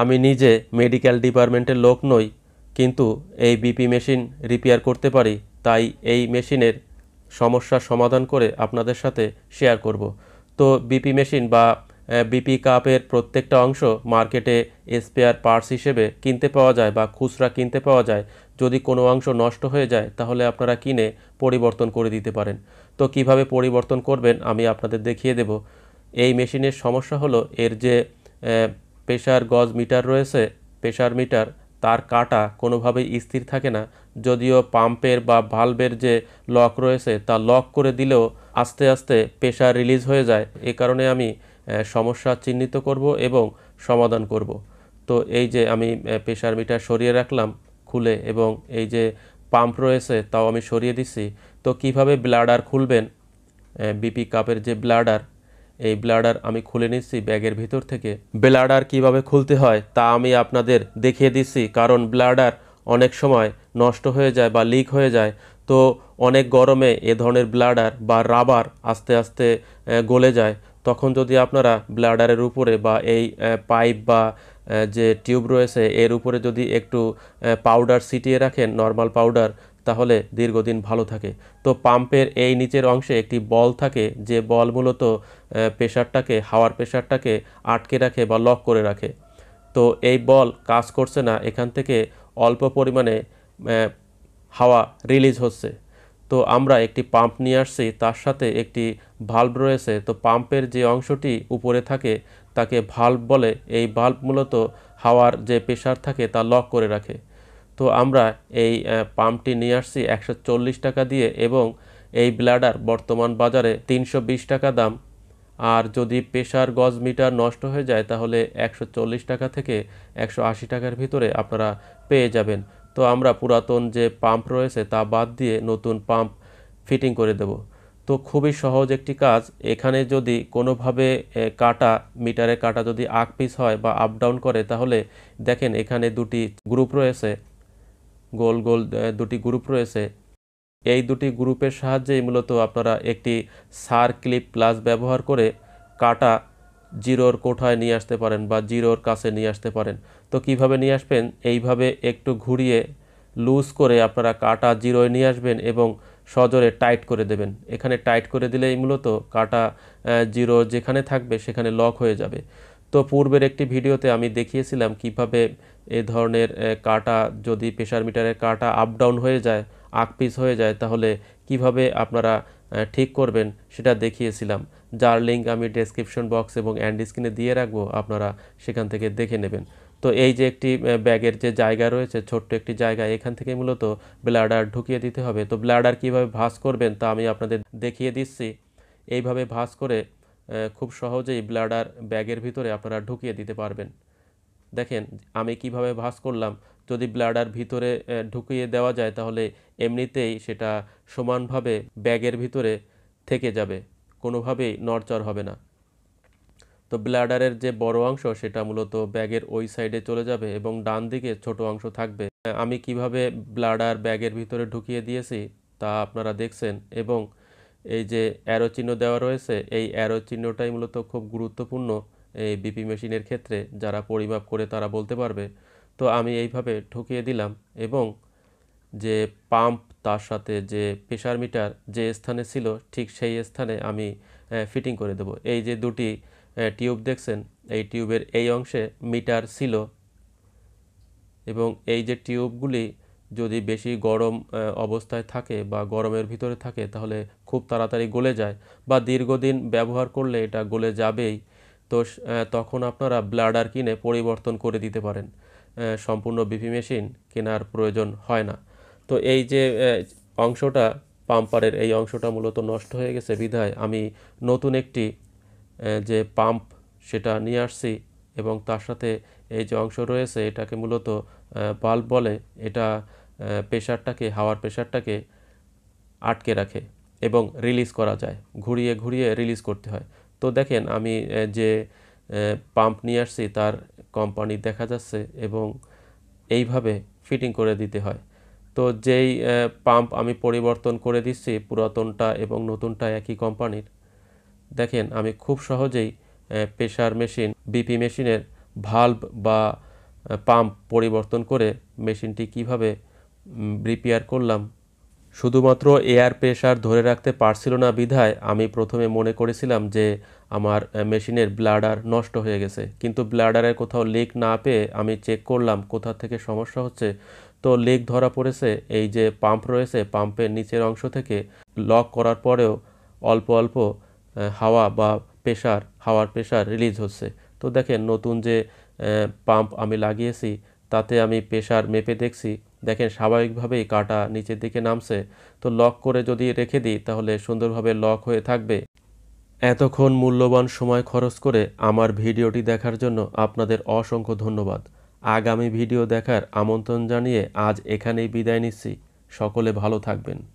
আমি নিজে মেডিকেল ডিপার্টমেন্টের লোক নই কিন্তু এই বিপি মেশিন রিপেয়ার করতে পারি তাই এই মেশিনের সমস্যার সমাধান করে আপনাদের সাথে শেয়ার করব তো বিপি মেশিন বা বিপি কাপের প্রত্যেকটা অংশ মার্কেটে স্পেয়ার পার্টস হিসেবে কিনতে পাওয়া যায় বা খুচরা কিনতে পাওয়া যায় যদি কোনো অংশ নষ্ট হয়ে যায় তাহলে আপনারা কিনে পরিবর্তন করে দিতে পারেন তো কিভাবে পরিবর্তন করবেন আমি আপনাদের দেখিয়ে দেব এই মেশিনের সমস্যা হলো এর যে পেশার গজ মিটার রয়েছে পেশার মিটার তার কাটা কোনোভাবেই স্থির থাকে না যদিও পাম্পের বা ভালভের যে লক রয়েছে তা লক করে দিলেও আস্তে আস্তে পেশার রিলিজ হয়ে যায় এ কারণে আমি সমস্যা চিহ্নিত করব এবং সমাধান করব তো এই যে আমি প্রেশার মিটার সরিয়ে রাখলাম খুলে এবং এই যে পাম্প রয়েছে তাও আমি সরিয়ে দিছি তো কিভাবে ব্লাডার খুলবেন বিপি কাপের যে ব্লাডার এই ব্লাডার আমি খুলে নিচ্ছি ব্যাগের ভিতর থেকে ব্লাডার কিভাবে খুলতে হয় তা আমি আপনাদের দেখিয়ে দিচ্ছি কারণ ব্লাডার অনেক সময় নষ্ট হয়ে যায় বা লিক হয়ে যায় তো অনেক গরমে এ ধরনের ব্লাডার বা রাবার আস্তে আস্তে গলে যায় তখন যদি আপনারা ব্লাডারের উপরে বা এই পাইপ বা যে টিউব রয়েছে এর উপরে যদি একটু পাউডার ছিটিয়ে রাখেন নর্মাল পাউডার তাহলে দীর্ঘদিন ভালো থাকে তো পাম্পের এই নিচের অংশে একটি বল থাকে যে বল মূলত প্রেশারটাকে হাওয়ার প্রেশারটাকে আটকে রাখে বা লক করে রাখে তো এই বল কাজ করছে না এখান থেকে অল্প পরিমাণে হাওয়া রিলিজ হচ্ছে তো আমরা একটি পাম্প নিয়ে আসছি তার সাথে একটি ভাল্ব রয়েছে তো পাম্পের যে অংশটি উপরে থাকে তাকে ভাল্ব বলে এই ভাল্ব মূলত হাওয়ার যে প্রেশার থাকে তা লক করে রাখে তো আমরা এই পাম্পটি নিয়ে আসছি একশো টাকা দিয়ে এবং এই ব্লাডার বর্তমান বাজারে তিনশো টাকা দাম আর যদি প্রেশার গজ মিটার নষ্ট হয়ে যায় তাহলে একশো টাকা থেকে একশো টাকার ভিতরে আপনারা পেয়ে যাবেন তো আমরা পুরাতন যে পাম্প রয়েছে তা বাদ দিয়ে নতুন পাম্প ফিটিং করে দেব তো খুবই সহজ একটি কাজ এখানে যদি কোনোভাবে কাটা মিটারে কাটা যদি আগ পিস হয় বা আপ ডাউন করে তাহলে দেখেন এখানে দুটি গ্রুপ রয়েছে গোল গোল দুটি গ্রুপ রয়েছে এই দুটি গ্রুপের সাহায্যেই মূলত আপনারা একটি সার ক্লিপ প্লাস ব্যবহার করে কাটা জিরোর কোঠায় নিয়ে আসতে পারেন বা জিরোর কাছে নিয়ে আসতে পারেন তো কিভাবে নিয়ে আসবেন এইভাবে একটু ঘুরিয়ে লুজ করে আপনারা কাটা জিরোয় নিয়ে আসবেন এবং সজরে টাইট করে দেবেন এখানে টাইট করে দিলেই মূলত কাটা জিরো যেখানে থাকবে সেখানে লক হয়ে যাবে তো পূর্বের একটি ভিডিওতে আমি দেখিয়েছিলাম কিভাবে এ ধরনের কাটা যদি প্রেশার মিটারের কাটা আপ ডাউন হয়ে যায় আকপিস হয়ে যায় তাহলে কিভাবে আপনারা ঠিক করবেন সেটা দেখিয়েছিলাম যার লিঙ্ক আমি ডেসক্রিপশন বক্স এবং অ্যান্ড স্ক্রিনে দিয়ে রাখবো আপনারা সেখান থেকে দেখে নেবেন তো এই যে একটি ব্যাগের যে জায়গা রয়েছে ছোট্ট একটি জায়গা এখান থেকে মূলত ব্লাডার ঢুকিয়ে দিতে হবে তো ব্লাডার কিভাবে ভাস করবেন তা আমি আপনাদের দেখিয়ে দিচ্ছি এইভাবে ভাস করে খুব সহজেই ব্লাডার ব্যাগের ভিতরে আপনারা ঢুকিয়ে দিতে পারবেন দেখেন আমি কিভাবে ভাস করলাম যদি ব্লাডার ভিতরে ঢুকিয়ে দেওয়া যায় তাহলে এমনিতেই সেটা সমানভাবে ব্যাগের ভিতরে থেকে যাবে কোনোভাবেই নড়চড় হবে না তো ব্লাডারের যে বড় অংশ সেটা মূলত ব্যাগের ওই সাইডে চলে যাবে এবং ডান দিকে ছোট অংশ থাকবে আমি কিভাবে ব্লাডার ব্যাগের ভিতরে ঢুকিয়ে দিয়েছি তা আপনারা দেখছেন এবং এই যে অ্যারো চিহ্ন দেওয়া রয়েছে এই অ্যারো চিহ্নটাই মূলত খুব গুরুত্বপূর্ণ এই বিপি মেশিনের ক্ষেত্রে যারা পরিমাপ করে তারা বলতে পারবে তো আমি এইভাবে ঠকিয়ে দিলাম এবং যে পাম্প তার সাথে যে প্রেশার মিটার যে স্থানে ছিল ঠিক সেই স্থানে আমি ফিটিং করে দেব এই যে দুটি টিউব দেখছেন এই টিউবের এই অংশে মিটার ছিল এবং এই যে টিউবগুলি যদি বেশি গরম অবস্থায় থাকে বা গরমের ভিতরে থাকে তাহলে খুব তাড়াতাড়ি গলে যায় বা দীর্ঘদিন ব্যবহার করলে এটা গলে যাবেই তো তখন আপনারা ব্লাডার কিনে পরিবর্তন করে দিতে পারেন সম্পূর্ণ বিপি মেশিন কেনার প্রয়োজন হয় না তো এই যে অংশটা পাম্পারের এই অংশটা মূলত নষ্ট হয়ে গেছে বিধায় আমি নতুন একটি যে পাম্প সেটা নিয়ে আসছি এবং তার সাথে এই যে অংশ রয়েছে এটাকে মূলত বাল্ব বলে এটা প্রেশারটাকে হাওয়ার প্রেশারটাকে আটকে রাখে এবং রিলিজ করা যায় ঘুরিয়ে ঘুরিয়ে রিলিজ করতে হয় তো দেখেন আমি যে পাম্প নিয়ে আসছি তার কোম্পানি দেখা যাচ্ছে এবং এইভাবে ফিটিং করে দিতে হয় তো যেই পাম্প আমি পরিবর্তন করে দিচ্ছি পুরাতনটা এবং নতুনটা একই কোম্পানির দেখেন আমি খুব সহজেই প্রেশার মেশিন বিপি মেশিনের ভাল্ব বা পাম্প পরিবর্তন করে মেশিনটি কিভাবে রিপেয়ার করলাম শুধুমাত্র এয়ার প্রেশার ধরে রাখতে পারছিল না বিধায় আমি প্রথমে মনে করেছিলাম যে আমার মেশিনের ব্লাডার নষ্ট হয়ে গেছে কিন্তু ব্লাডারের কোথাও লেক না পেয়ে আমি চেক করলাম কোথা থেকে সমস্যা হচ্ছে তো লেক ধরা পড়েছে এই যে পাম্প রয়েছে পাম্পের নিচের অংশ থেকে লক করার পরেও অল্প অল্প হাওয়া বা প্রেশার হাওয়ার প্রেশার রিলিজ হচ্ছে তো দেখেন নতুন যে পাম্প আমি লাগিয়েছি তাতে আমি প্রেশার মেপে দেখছি দেখেন স্বাভাবিকভাবেই কাটা নিচের দিকে নামছে তো লক করে যদি রেখে দিই তাহলে সুন্দরভাবে লক হয়ে থাকবে এতক্ষণ মূল্যবান সময় খরচ করে আমার ভিডিওটি দেখার জন্য আপনাদের অসংখ্য ধন্যবাদ আগামী ভিডিও দেখার আমন্ত্রণ জানিয়ে আজ এখানেই বিদায় নিচ্ছি সকলে ভালো থাকবেন